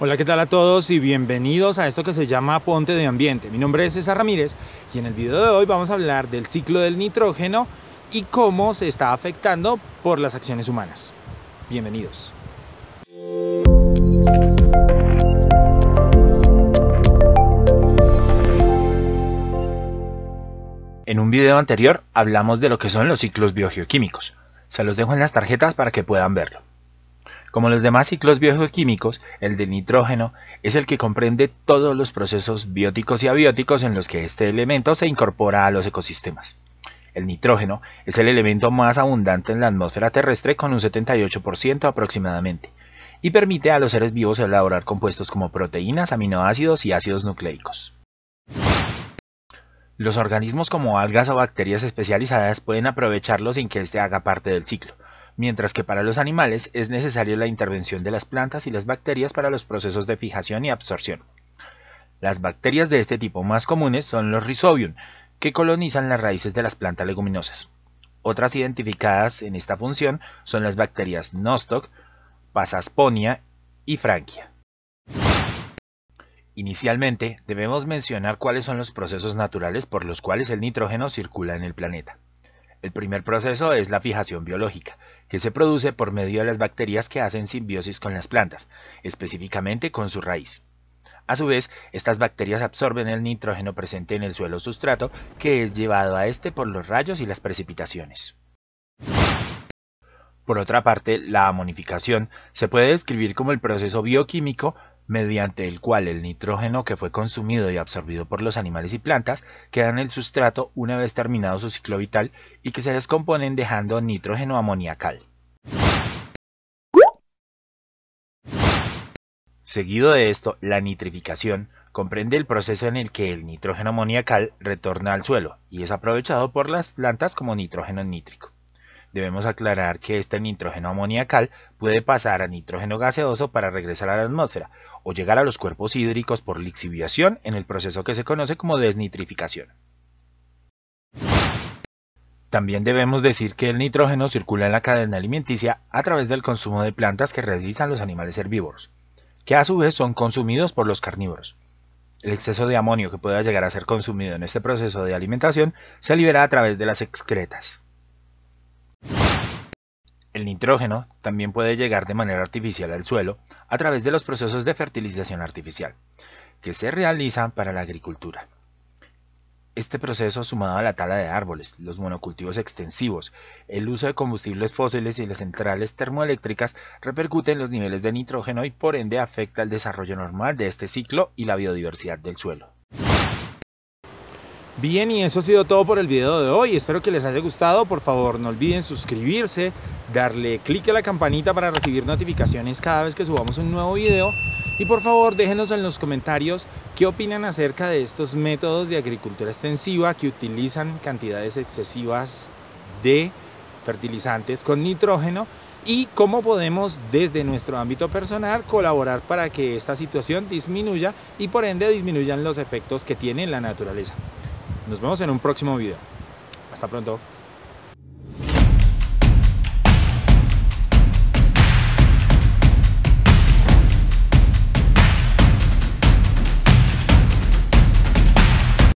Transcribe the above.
Hola, ¿qué tal a todos y bienvenidos a esto que se llama Ponte de Ambiente? Mi nombre es César Ramírez y en el video de hoy vamos a hablar del ciclo del nitrógeno y cómo se está afectando por las acciones humanas. Bienvenidos. En un video anterior hablamos de lo que son los ciclos biogeoquímicos. Se los dejo en las tarjetas para que puedan verlo. Como los demás ciclos biogeoquímicos, el del nitrógeno es el que comprende todos los procesos bióticos y abióticos en los que este elemento se incorpora a los ecosistemas. El nitrógeno es el elemento más abundante en la atmósfera terrestre con un 78% aproximadamente, y permite a los seres vivos elaborar compuestos como proteínas, aminoácidos y ácidos nucleicos. Los organismos como algas o bacterias especializadas pueden aprovecharlo sin que éste haga parte del ciclo, mientras que para los animales es necesaria la intervención de las plantas y las bacterias para los procesos de fijación y absorción. Las bacterias de este tipo más comunes son los rhizobium, que colonizan las raíces de las plantas leguminosas. Otras identificadas en esta función son las bacterias Nostoc, Pasasponia y Frankia. Inicialmente, debemos mencionar cuáles son los procesos naturales por los cuales el nitrógeno circula en el planeta. El primer proceso es la fijación biológica, que se produce por medio de las bacterias que hacen simbiosis con las plantas, específicamente con su raíz. A su vez, estas bacterias absorben el nitrógeno presente en el suelo sustrato que es llevado a este por los rayos y las precipitaciones. Por otra parte, la amonificación se puede describir como el proceso bioquímico mediante el cual el nitrógeno que fue consumido y absorbido por los animales y plantas queda en el sustrato una vez terminado su ciclo vital y que se descomponen dejando nitrógeno amoniacal. Seguido de esto, la nitrificación comprende el proceso en el que el nitrógeno amoniacal retorna al suelo y es aprovechado por las plantas como nitrógeno nítrico. Debemos aclarar que este nitrógeno amoniacal puede pasar a nitrógeno gaseoso para regresar a la atmósfera o llegar a los cuerpos hídricos por lixiviación en el proceso que se conoce como desnitrificación. También debemos decir que el nitrógeno circula en la cadena alimenticia a través del consumo de plantas que realizan los animales herbívoros, que a su vez son consumidos por los carnívoros. El exceso de amonio que pueda llegar a ser consumido en este proceso de alimentación se libera a través de las excretas. El nitrógeno también puede llegar de manera artificial al suelo a través de los procesos de fertilización artificial, que se realizan para la agricultura. Este proceso, sumado a la tala de árboles, los monocultivos extensivos, el uso de combustibles fósiles y las centrales termoeléctricas, repercute en los niveles de nitrógeno y por ende afecta el desarrollo normal de este ciclo y la biodiversidad del suelo. Bien, y eso ha sido todo por el video de hoy. Espero que les haya gustado. Por favor, no olviden suscribirse, darle clic a la campanita para recibir notificaciones cada vez que subamos un nuevo video. Y por favor, déjenos en los comentarios qué opinan acerca de estos métodos de agricultura extensiva que utilizan cantidades excesivas de fertilizantes con nitrógeno y cómo podemos desde nuestro ámbito personal colaborar para que esta situación disminuya y por ende disminuyan los efectos que tiene la naturaleza. Nos vemos en un próximo video. Hasta pronto.